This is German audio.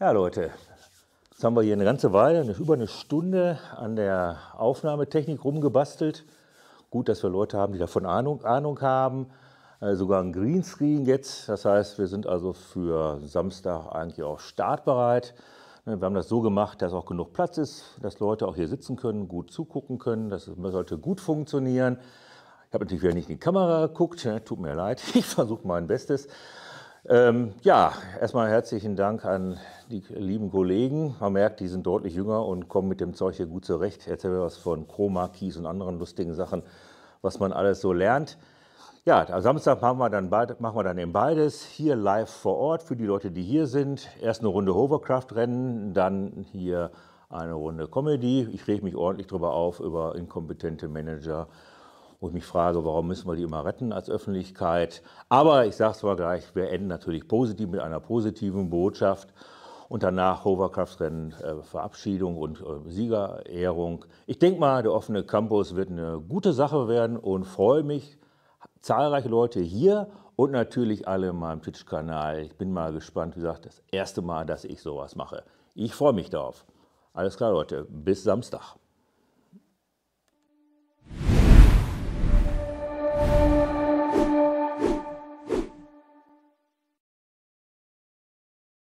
Ja, Leute, jetzt haben wir hier eine ganze Weile, über eine Stunde an der Aufnahmetechnik rumgebastelt. Gut, dass wir Leute haben, die davon Ahnung, Ahnung haben. Äh, sogar ein Greenscreen jetzt. Das heißt, wir sind also für Samstag eigentlich auch startbereit. Ne, wir haben das so gemacht, dass auch genug Platz ist, dass Leute auch hier sitzen können, gut zugucken können. Das sollte gut funktionieren. Ich habe natürlich wieder nicht in die Kamera geguckt, ne, tut mir leid, ich versuche mein Bestes. Ähm, ja, erstmal herzlichen Dank an die lieben Kollegen. Man merkt, die sind deutlich jünger und kommen mit dem Zeug hier gut zurecht. Erzähl mir was von Chroma Kies und anderen lustigen Sachen, was man alles so lernt. Ja, am Samstag machen wir, dann beid, machen wir dann eben beides. Hier live vor Ort für die Leute, die hier sind. Erst eine Runde Hovercraft-Rennen, dann hier eine Runde Comedy. Ich reg mich ordentlich drüber auf über inkompetente Manager wo ich mich frage, warum müssen wir die immer retten als Öffentlichkeit. Aber ich sage es mal gleich, wir enden natürlich positiv mit einer positiven Botschaft. Und danach Hovercraftrennen, äh, Verabschiedung und äh, Siegerehrung. Ich denke mal, der offene Campus wird eine gute Sache werden und freue mich. Zahlreiche Leute hier und natürlich alle in meinem Twitch-Kanal. Ich bin mal gespannt, wie gesagt, das erste Mal, dass ich sowas mache. Ich freue mich darauf. Alles klar, Leute. Bis Samstag.